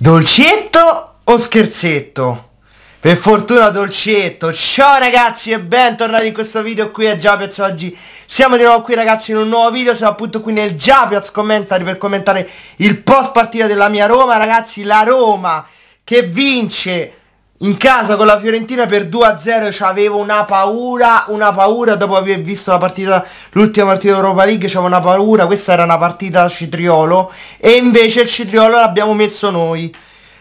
Dolcetto o scherzetto? Per fortuna dolcetto Ciao ragazzi e bentornati in questo video qui a Japiaz Oggi siamo di nuovo qui ragazzi in un nuovo video Siamo appunto qui nel Japiaz Commentari per commentare il post partita della mia Roma Ragazzi la Roma che vince in casa con la Fiorentina per 2-0 avevo una paura, una paura dopo aver visto la partita, l'ultima partita Europa League c'avevo una paura, questa era una partita a Citriolo e invece il Citriolo l'abbiamo messo noi.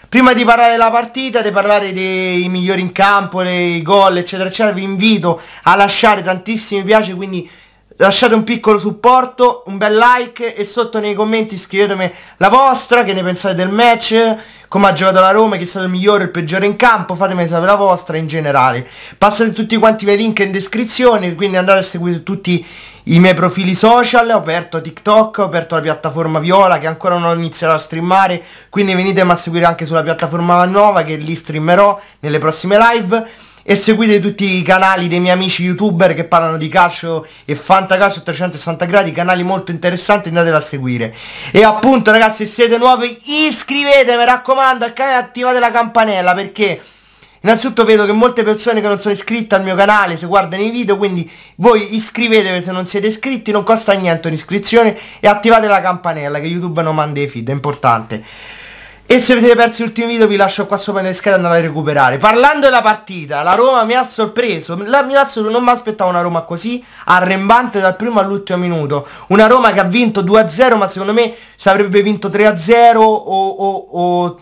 Prima di parlare della partita, di parlare dei migliori in campo, dei gol eccetera eccetera, vi invito a lasciare tantissimi piace quindi lasciate un piccolo supporto, un bel like e sotto nei commenti scrivetemi la vostra, che ne pensate del match, come ha giocato la Roma, chi è stato il migliore o il peggiore in campo, fatemi sapere la vostra in generale. Passate tutti quanti i miei link in descrizione, quindi andate a seguire tutti i miei profili social, ho aperto TikTok, ho aperto la piattaforma Viola che ancora non ho iniziato a streamare, quindi venitemi a seguire anche sulla piattaforma nuova che lì streamerò nelle prossime live e seguite tutti i canali dei miei amici youtuber che parlano di calcio e fantacalcio a 360 gradi, canali molto interessanti, andatelo a seguire. E appunto ragazzi se siete nuovi iscrivetevi, mi raccomando al canale attivate la campanella perché innanzitutto vedo che molte persone che non sono iscritte al mio canale si guardano i video, quindi voi iscrivetevi se non siete iscritti, non costa niente un'iscrizione e attivate la campanella che YouTube non manda i feed, è importante. E se avete perso l'ultimo video vi lascio qua sopra nelle schede andate a recuperare. Parlando della partita, la Roma mi ha sorpreso. La, mi ha sorpreso non mi aspettavo una Roma così arrembante dal primo all'ultimo minuto. Una Roma che ha vinto 2-0 ma secondo me se avrebbe vinto 3-0 o, o, o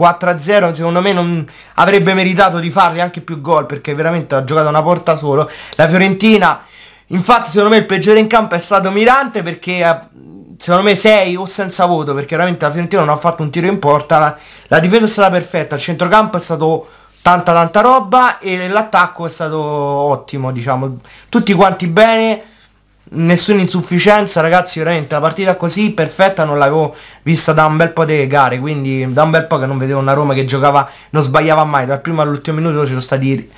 4-0 secondo me non avrebbe meritato di farli anche più gol perché veramente ha giocato una porta solo. La Fiorentina, infatti secondo me il peggiore in campo è stato Mirante perché secondo me 6 o senza voto perché veramente la Fiorentina non ha fatto un tiro in porta la, la difesa è stata perfetta il centrocampo è stato tanta tanta roba e l'attacco è stato ottimo diciamo tutti quanti bene nessuna insufficienza ragazzi veramente la partita così perfetta non l'avevo vista da un bel po' di gare quindi da un bel po' che non vedevo una Roma che giocava non sbagliava mai dal primo all'ultimo minuto ci sono stati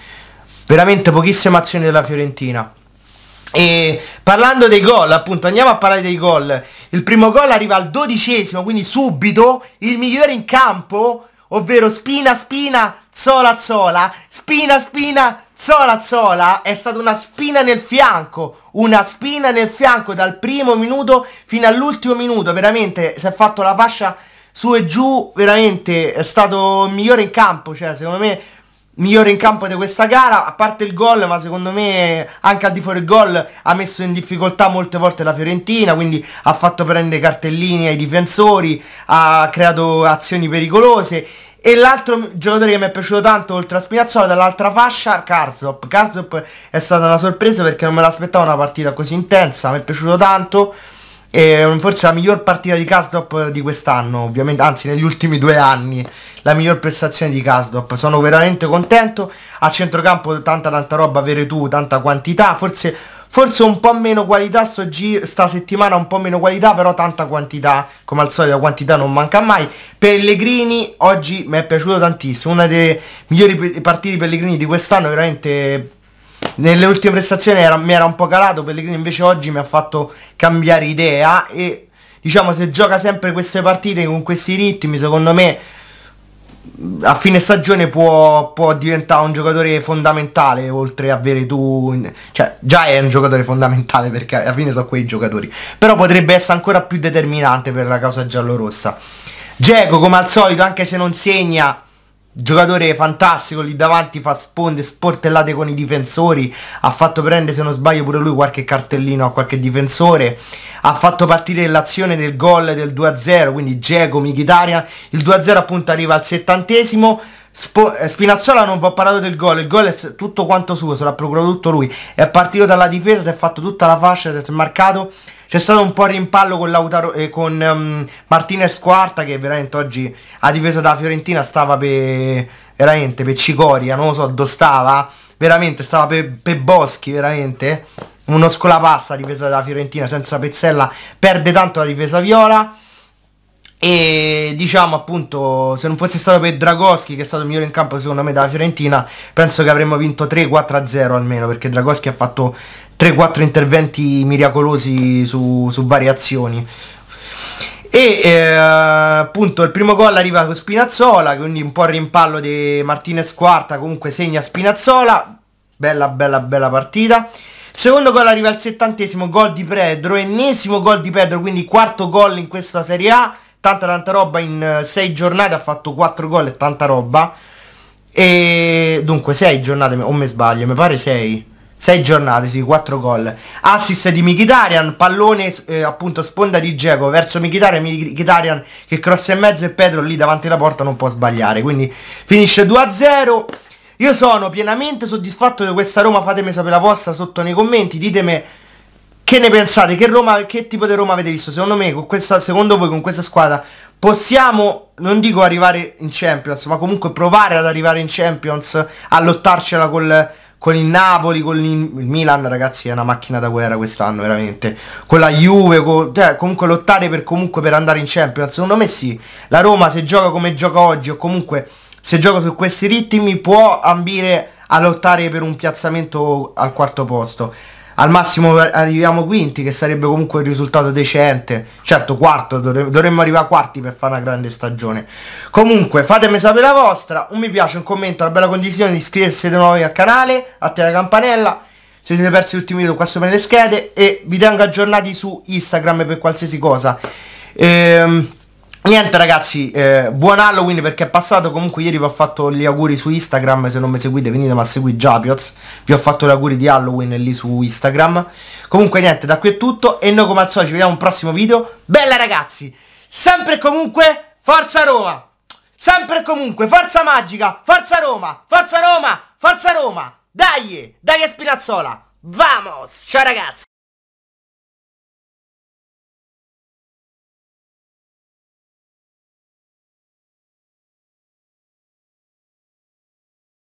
veramente pochissime azioni della Fiorentina e parlando dei gol, appunto, andiamo a parlare dei gol. Il primo gol arriva al dodicesimo, quindi subito, il migliore in campo, ovvero Spina Spina Zola Zola, Spina Spina Zola Zola, è stata una spina nel fianco, una spina nel fianco dal primo minuto fino all'ultimo minuto, veramente si è fatto la fascia su e giù, veramente è stato il migliore in campo, cioè secondo me migliore in campo di questa gara, a parte il gol, ma secondo me anche al di fuori il gol ha messo in difficoltà molte volte la Fiorentina, quindi ha fatto prendere cartellini ai difensori, ha creato azioni pericolose. E l'altro giocatore che mi è piaciuto tanto, oltre a Spinazzola, dall'altra fascia, Karsop. Karsop è stata una sorpresa perché non me l'aspettavo una partita così intensa, mi è piaciuto tanto. E mm, forse la miglior partita di Casdop eh, di quest'anno, ovviamente, anzi negli ultimi due anni, la miglior prestazione di Casdop. Sono veramente contento. A centrocampo tanta tanta roba, avere tu, tanta quantità, forse forse un po' meno qualità sto gi- sta settimana un po' meno qualità però tanta quantità come al solito la quantità non manca mai Pellegrini oggi mi è piaciuto tantissimo una delle migliori partite di Pellegrini di quest'anno veramente nelle ultime prestazioni era, mi era un po' calato, Pellegrini invece oggi mi ha fatto cambiare idea e diciamo se gioca sempre queste partite con questi ritmi, secondo me a fine stagione può, può diventare un giocatore fondamentale oltre a avere tu cioè già è un giocatore fondamentale perché alla fine sono quei giocatori però potrebbe essere ancora più determinante per la causa giallorossa Geco come al solito anche se non segna giocatore fantastico lì davanti fa sponde sportellate con i difensori ha fatto prendere se non sbaglio pure lui qualche cartellino a qualche difensore ha fatto partire l'azione del gol del 2-0 quindi Geco, Michitaria il 2-0 appunto arriva al settantesimo Spo eh, Spinazzola non può parlare del gol, il gol è tutto quanto suo, se l'ha procurato tutto lui. È partito dalla difesa, si è fatto tutta la fascia, si è marcato. C'è stato un po' rimpallo con, Lautaro, eh, con um, Martinez Quarta che veramente oggi a difesa della Fiorentina stava per... veramente per Cicoria, non lo so, dove stava. Veramente, stava per pe Boschi, veramente. Uno scolapasta a difesa della Fiorentina senza Pezzella, perde tanto la difesa Viola e diciamo appunto se non fosse stato per Dragoschi che è stato il migliore in campo secondo me della Fiorentina penso che avremmo vinto 3-4-0 almeno perché Dragoschi ha fatto 3-4 interventi miracolosi su, su varie azioni e eh, appunto il primo gol arriva con Spinazzola quindi un po' il rimpallo di Martinez quarta comunque segna Spinazzola bella bella bella partita Secondo gol arriva al settantesimo, gol di Pedro, ennesimo gol di Pedro, quindi quarto gol in questa Serie A tanta tanta roba in 6 eh, giornate ha fatto 4 gol e tanta roba e dunque 6 giornate o me sbaglio mi pare 6 6 giornate, sì, 4 gol. Assist di Michitarian, pallone eh, appunto sponda di Geco verso Michitarian, Michitarian che cross e mezzo e Pedro lì davanti alla porta non può sbagliare. Quindi finisce 2-0. a Io sono pienamente soddisfatto di questa Roma, fatemi sapere la vostra sotto nei commenti, ditemi che ne pensate? Che, Roma, che tipo di Roma avete visto? Secondo me, con questa, secondo voi con questa squadra possiamo, non dico arrivare in Champions, ma comunque provare ad arrivare in Champions, a lottarcela col, con il Napoli, con il Milan, ragazzi, è una macchina da guerra quest'anno, veramente. Con la Juve, con, cioè, comunque lottare per, comunque per andare in Champions. Secondo me sì, la Roma se gioca come gioca oggi o comunque se gioca su questi ritmi può ambire a lottare per un piazzamento al quarto posto al massimo arriviamo quinti che sarebbe comunque un risultato decente certo quarto dovre dovremmo arrivare a quarti per fare una grande stagione comunque fatemi sapere la vostra un mi piace un commento una bella condivisione iscrivetevi se siete nuovi al canale attivate la campanella se siete persi gli ultimi video qua sopra le schede e vi tengo aggiornati su Instagram per qualsiasi cosa ehm Niente ragazzi, eh, buon Halloween perché è passato, comunque ieri vi ho fatto gli auguri su Instagram, se non mi seguite venite ma segui Japioz, vi ho fatto gli auguri di Halloween lì su Instagram. Comunque niente, da qui è tutto e noi come al solito ci vediamo un prossimo video. Bella ragazzi, sempre e comunque, forza Roma! Sempre e comunque, forza magica, forza Roma, forza Roma, forza Roma! Dai, dai a Spinazzola, vamos! Ciao ragazzi!